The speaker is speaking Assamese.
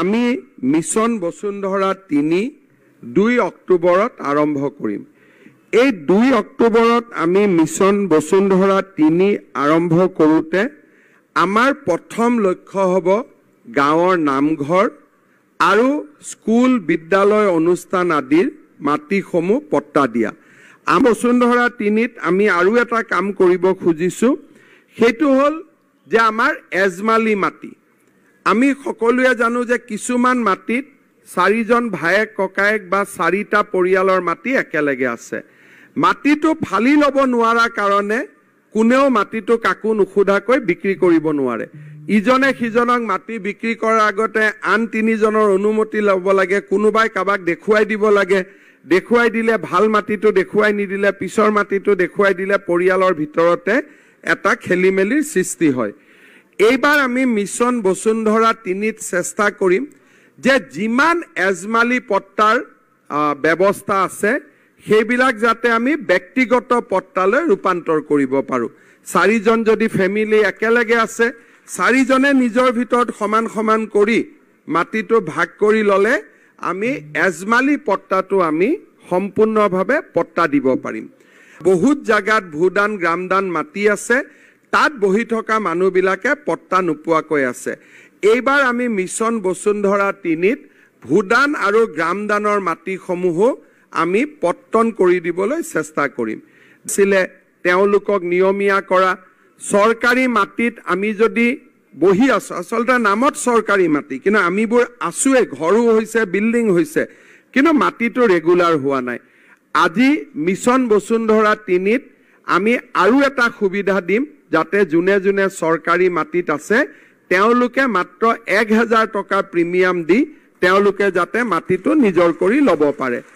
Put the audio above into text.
আমি মিছন বসুন্ধৰা তিনি দুই অক্টোবৰত আৰম্ভ কৰিম এই দুই অক্টোবৰত আমি মিছন বসুন্ধৰা তিনি আৰম্ভ কৰোঁতে আমাৰ প্ৰথম লক্ষ্য হ'ব গাঁৱৰ নামঘৰ আৰু স্কুল বিদ্যালয় অনুষ্ঠান আদিৰ মাটিসমূহ পট্টা দিয়া আম বসুন্ধৰা তিনিত আমি আৰু এটা কাম কৰিব খুজিছোঁ সেইটো হ'ল যে আমাৰ এজমালি মাটি আমি সকলোৱে জানো যে কিছুমান মাটিত চাৰিজন ভায়েক ককায়েক বা চাৰিটা পৰিয়ালৰ মাটি একেলগে আছে মাটিটো ফালি ল'ব নোৱাৰা কাৰণে কোনেও মাটিটো কাকো নুসোধাকৈ বিক্ৰী কৰিব নোৱাৰে ইজনে সিজনক মাটি বিক্ৰী কৰাৰ আগতে আন তিনিজনৰ অনুমতি ল'ব লাগে কোনোবাই কাৰোবাক দেখুৱাই দিব লাগে দেখুৱাই দিলে ভাল মাটিটো দেখুৱাই নিদিলে পিছৰ মাটিটো দেখুৱাই দিলে পৰিয়ালৰ ভিতৰতে এটা খেলি মেলিৰ সৃষ্টি হয় এইবাৰ আমি মিছন বসুন্ধৰা তিনিত চেষ্টা কৰিম যে যিমান এজমালি পট্টাৰ ব্যৱস্থা আছে সেইবিলাক যাতে আমি ব্যক্তিগত পট্টালৈ ৰূপান্তৰ কৰিব পাৰোঁ চাৰিজন যদি ফেমিলি একেলগে আছে চাৰিজনে নিজৰ ভিতৰত সমান সমান কৰি মাটিটো ভাগ কৰি ল'লে আমি এজমালি পট্টাটো আমি সম্পূৰ্ণভাৱে পট্টা দিব পাৰিম বহুত জেগাত ভূদান গ্ৰামদান মাটি আছে তাত বহি থকা মানুহবিলাকে পট্টা নোপোৱাকৈ আছে এইবাৰ আমি মিছন বসুন্ধৰা তিনিত ভূদান আৰু গ্ৰামদানৰ মাটিসমূহো আমি পত্তন কৰি দিবলৈ চেষ্টা কৰিম আছিলে তেওঁলোকক নিয়মীয়া কৰা চৰকাৰী মাটিত আমি যদি বহি আছো আচলতে নামত চৰকাৰী মাটি কিন্তু আমিবোৰ আছোৱেই ঘৰো হৈছে বিল্ডিং হৈছে কিন্তু মাটিটো ৰেগুলাৰ হোৱা নাই আজি মিছন বসুন্ধৰা তিনিত আমি আৰু এটা সুবিধা দিম যাতে যোনে যোনে চৰকাৰী মাটিত আছে তেওঁলোকে মাত্ৰ এক হাজাৰ টকা প্ৰিমিয়াম দি তেওঁলোকে যাতে মাটিটো নিজৰ কৰি ল'ব পাৰে